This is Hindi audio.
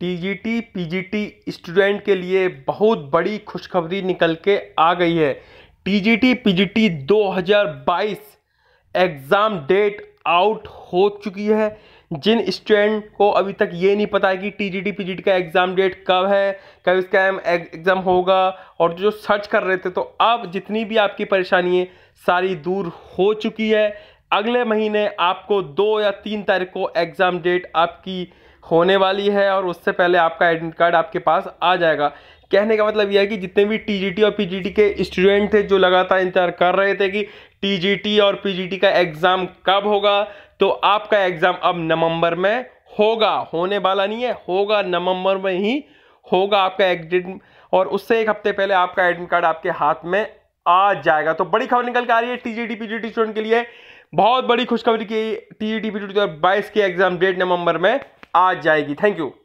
टीजीटी पीजीटी स्टूडेंट के लिए बहुत बड़ी खुशखबरी निकल के आ गई है TGT PGT 2022 exam date out हो चुकी है जिन स्टूडेंट को अभी तक ये नहीं पता है कि T G T P G T का एग्ज़ाम डेट कब है कब इसका एग्ज़ाम होगा और जो सर्च कर रहे थे तो अब जितनी भी आपकी परेशानी है सारी दूर हो चुकी है अगले महीने आपको दो या तीन तारीख को एग्ज़ाम डेट आपकी होने वाली है और उससे पहले आपका एडमिट कार्ड आपके पास आ जाएगा कहने का मतलब यह है कि जितने भी टीजीटी और पीजीटी के स्टूडेंट थे जो लगातार इंतजार कर रहे थे कि टीजीटी और पीजीटी का एग्ज़ाम कब होगा तो आपका एग्ज़ाम अब नवंबर में होगा होने वाला नहीं है होगा नवंबर में ही होगा आपका एग्जिट और उससे एक हफ्ते पहले आपका एडमिट कार्ड आपके हाथ में आ जाएगा तो बड़ी खबर निकल के आ रही है टी जी स्टूडेंट के लिए बहुत बड़ी खुशखबरी की T G P G T और बाईस की एग्ज़ाम डेट नवंबर में आ जाएगी थैंक यू